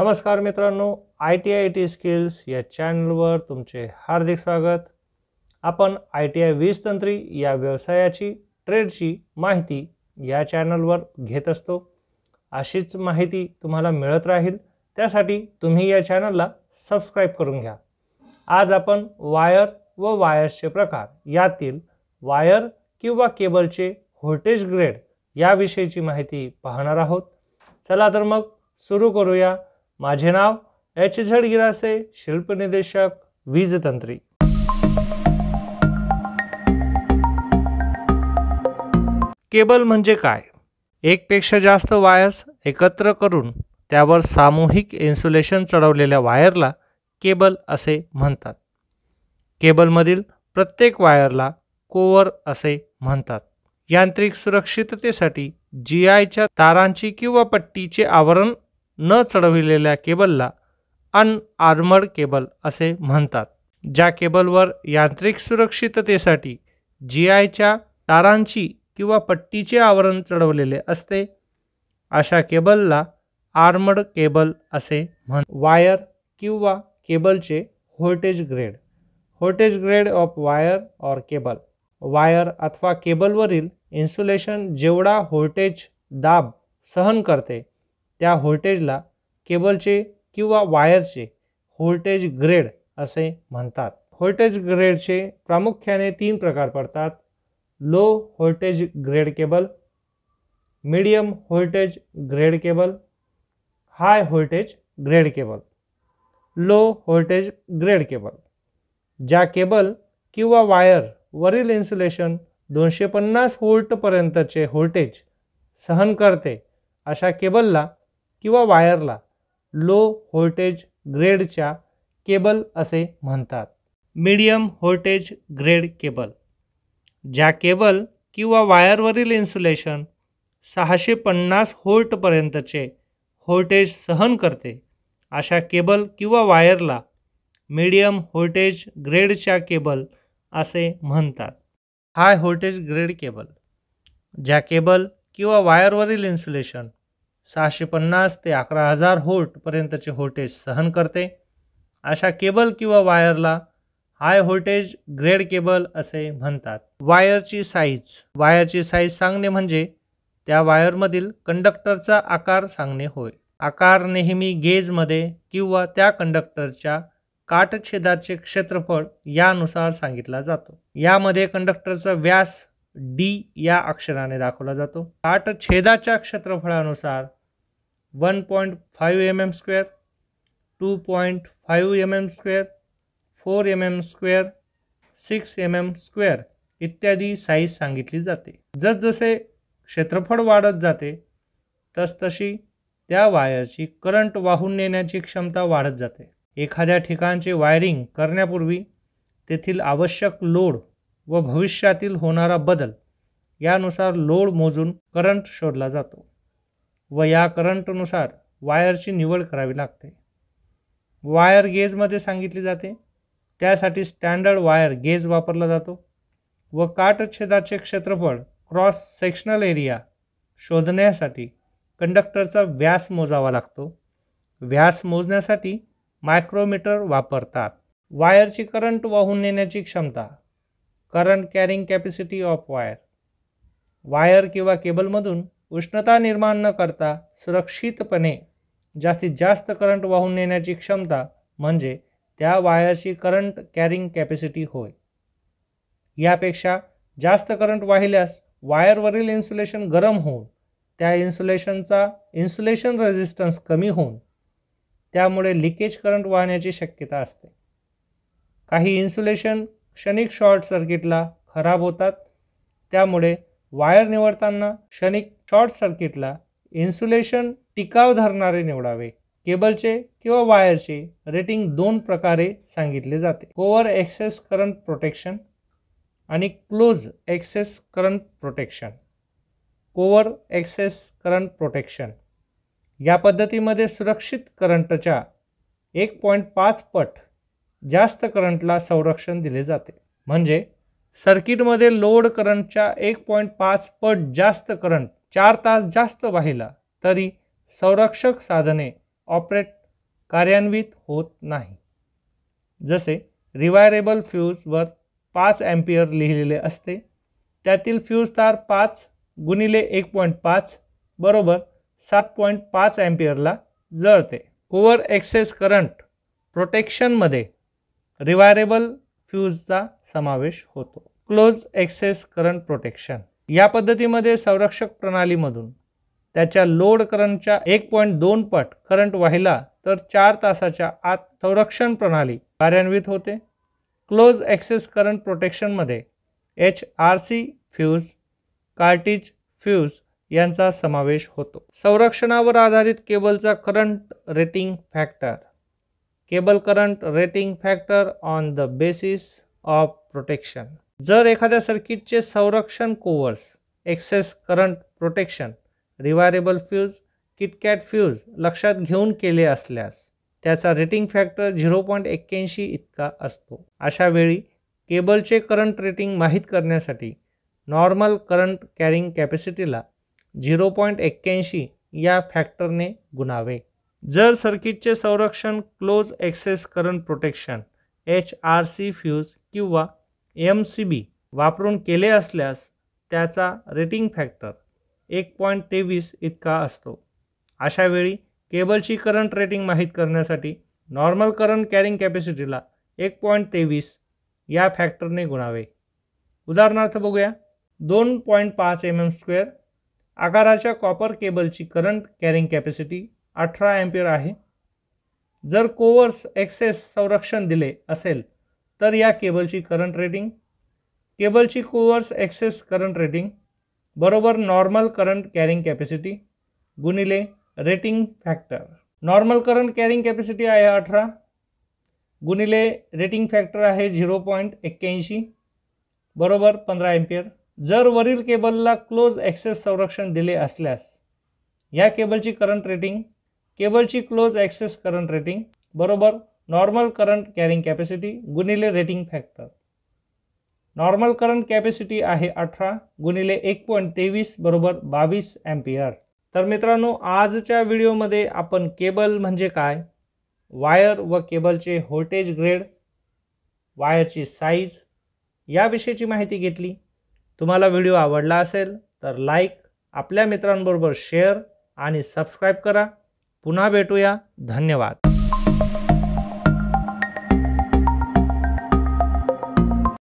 नमस्कार मित्रांनो I T I T skills या चॅनलवर तुमचे हार्दिक स्वागत आपण आय टी आय वीज तंत्री या व्यवसायाची ट्रेडची माहिती या चॅनलवर घेत असतो अशीच माहिती तुम्हाला मिळत राहील त्यासाठी तुम्ही या चॅनलला सबस्क्राईब करून घ्या आज आपण वायर व वायर्सचे प्रकार यातील वायर किंवा केबलचे व्होल्टेज ग्रेड याविषयीची माहिती पाहणार आहोत चला तर मग सुरू करूया माझे नाव एच झड गिरासे वीज़ तंत्री. केबल म्हणजे काय एकपेक्षा जास्त वायर्स एकत्र करून त्यावर सामूहिक इन्सुलेशन चढवलेल्या वायरला केबल असे म्हणतात केबलमधील प्रत्येक वायरला कोवर असे म्हणतात यांत्रिक सुरक्षिततेसाठी जी आयच्या तारांची किंवा पट्टीचे आवरण न चढविलेल्या केबलला अनआर्मर्ड केबल असे म्हणतात ज्या केबलवर यांत्रिक सुरक्षिततेसाठी जी आयच्या तारांची किंवा पट्टीचे आवरण चढवलेले असते अशा केबलला आर्मड केबल असे म्हण वायर किंवा केबलचे voltage grade voltage grade of wire or cable wire अथवा केबलवरील इन्सुलेशन जेवढा व्होल्टेज दाब सहन करते त्या व्होल्टेजला केबलचे किंवा वायरचे व्होल्टेज ग्रेड असे म्हणतात व्होल्टेज ग्रेडचे प्रामुख्याने तीन प्रकार पडतात low voltage grade cable medium voltage grade cable high voltage grade cable low voltage grade cable ज्या केबल किंवा वायर वरील इन्सुलेशन दोनशे पन्नास व्होल्टपर्यंतचे व्होल्टेज सहन करते अशा केबलला किंवा वायरला लो व्होल्टेज ग्रेडच्या केबल असे म्हणतात मीडियम व्होल्टेज ग्रेड केबल ज्या केबल किंवा वायरवरील इन्सुलेशन सहाशे पन्नास व्होल्टपर्यंतचे व्होल्टेज सहन करते अशा केबल किंवा वायरला मीडियम व्होल्टेज ग्रेडच्या केबल असे म्हणतात हाय व्होल्टेज ग्रेड केबल ज्या केबल किंवा वायरवरील इन्सुलेशन सहाशे पन्नास ते अकरा हजार पर्यंतचे व्होल्टेज सहन करते अशा केबल किंवा वायरला हाय व्होल्टेज ग्रेड केबल असे म्हणतात वायरची साईज वायरची साईज सांगणे म्हणजे त्या वायरमधील कंडक्टरचा आकार सांगणे होय आकार नेहमी गेजमध्ये किंवा त्या कंडक्टरच्या काटछेदाचे क्षेत्रफळ यानुसार सांगितला जातो यामध्ये कंडक्टरचा व्यास डी या अक्षराने दाखवला जातो आठ छेदाच्या क्षेत्रफळानुसार one point five M M square two point five M M square four M M square six M M square इत्यादी साईज सांगितली जाते जसजसे क्षेत्रफळ वाढत जाते तसतशी त्या वायरची करंट वाहून नेण्याची क्षमता वाढत जाते एखाद्या ठिकाणचे वायरिंग करण्यापूर्वी तेथील आवश्यक लोड व भविष्यातील होणारा बदल यानुसार लोड मोजून करंट शोधला जातो व या करंटनुसार वायरची निवड करावी लागते वायर गेजमध्ये सांगितली जाते त्यासाठी स्टँडर्ड वायर गेज वापरला जातो व काटछेदाचे क्षेत्रफळ क्रॉस सेक्शनल एरिया शोधण्यासाठी कंडक्टरचा व्यास मोजावा लागतो व्यास मोजण्यासाठी मायक्रोमीटर वापरतात वायरची करंट वाहून नेण्याची क्षमता current carrying capacity of wire wire किंवा केबलमधून उष्णता निर्माण न करता सुरक्षितपणे जास्तीत जास्त करंट वाहून नेण्याची क्षमता म्हणजे त्या वायरची करंट कॅरिंग कॅपॅसिटी होय यापेक्षा जास्त करंट वाहिल्यास वायरवरील इन्सुलेशन गरम होऊन त्या इन्सुलेशनचा इन्सुलेशन रेझिस्टन्स कमी होऊन त्यामुळे लिकेज करंट वाहण्याची शक्यता असते काही इन्सुलेशन क्षणिक शॉर्ट सर्किटला खराब होतात त्यामुळे वायर निवडताना क्षणिक शॉर्ट सर्किटला इन्सुलेशन टिकाव धरणारे निवडावे केबलचे किंवा वायरचे रेटिंग दोन प्रकारे सांगितले जाते ओव्हर एक्सेस करंट प्रोटेक्शन आणि close excess current protection coarse excess current protection या पद्धतीमध्ये सुरक्षित करंटच्या एक पॉईंट पाच पट जास्त करंटला संरक्षण दिले जाते म्हणजे सर्किटमध्ये लोड करंटच्या एक पॉईंट पाच पट जास्त करंट चार तास जास्त वाहिला तरी संरक्षक साधने ऑपरेट कार्यान्वित होत नाही जसे रिवायरेबल फ्यूजवर पाच ॲम्पियर लिहिलेले असते त्यातील फ्यूज तार पाच गुणिले एक पॉईंट पाच बरोबर सात पॉईंट पाच ॲम्पियरला जळते कोवर एक्सेस करंट प्रोटेक्शनमध्ये रिवायरेबल फ्यूजचा समावेश होतो क्लोज एक्सेस करंट प्रोटेक्शन या पद्धतीमध्ये संरक्षक प्रणालीमधून त्याच्या लोड करंटच्या एक पॉईंट दोन पट करंट वाहिला तर चार तासाच्या आत संरक्षण प्रणाली कार्यान्वित होते क्लोज ॲक्सेस करंट प्रोटेक्शनमध्ये H R C fuse cartridge fuse यांचा समावेश होतो संरक्षणावर आधारित केबलचा current rating factor cable current rating factor on the basis of protection जर एखाद्या सर्किटचे संरक्षण coarse excess current protection rewirable fuse किटकॅट फ्यूज लक्षात घेऊन केले असल्यास त्याचा रेटिंग फॅक्टर झिरो पॉईंट एक्क्याऐंशी इतका असतो अशा वेळी केबलचे करंट रेटिंग माहीत करण्यासाठी नॉर्मल करंट कॅरिंग कॅपॅसिटीला झिरो पॉईंट एक्क्याऐंशी या फॅक्टरने गुणावे जर सर्किटचे संरक्षण close excess current protection H R C fuse किंवा एम सी बी वापरून केले असल्यास त्याचा रेटिंग फॅक्टर एक पॉईंट तेवीस इतका असतो अशावेळी केबलची करंट रेटिंग माहीत करण्यासाठी नॉर्मल करंट कॅरिंग कॅपॅसिटीला एक पॉईंट तेवीस या फॅक्टरने गुणावे उदाहरणार्थ बघूया दोन पॉईंट पाच एम एम स्क्वेअर आकाराच्या कॉपर केबलची करंट कॅरिंग कॅपॅसिटी अठरा एम्पियर आहे जर कोवर्स एक्सेस संरक्षण दिले असेल तर या केबलची करंट रेटिंग केबलची कोवर्स एक्सेस करंट रेटिंग बरोबर नॉर्मल करंट कॅरिंग कॅपॅसिटी गुणिले rating factor normal current carrying capacity आहे अठरा गुणिले रेटिंग फॅक्टर आहे झिरो पॉईंट एक्क्याऐंशी बरोबर पंधरा एम्पियर जर वरील केबलला क्लोज ॲक्सेस संरक्षण दिले असल्यास या केबलची करंट रेटिंग केबलची क्लोज ॲक्सेस करंट रेटिंग बरोबर नॉर्मल करंट कॅरिंग कॅपॅसिटी गुणिले rating factor normal current capacity आहे अठरा गुणिले एक पॉईंट तेवीस बरोबर बावीस एम्पियर तर मित्रांनो आजच्या व्हिडिओमध्ये आपण केबल म्हणजे काय वायर व केबलचे व्होल्टेज ग्रेड वायरची साईज याविषयीची माहिती घेतली तुम्हाला व्हिडिओ आवडला असेल तर लाईक आपल्या मित्रांबरोबर शेअर आणि सबस्क्राईब करा पुन्हा भेटूया धन्यवाद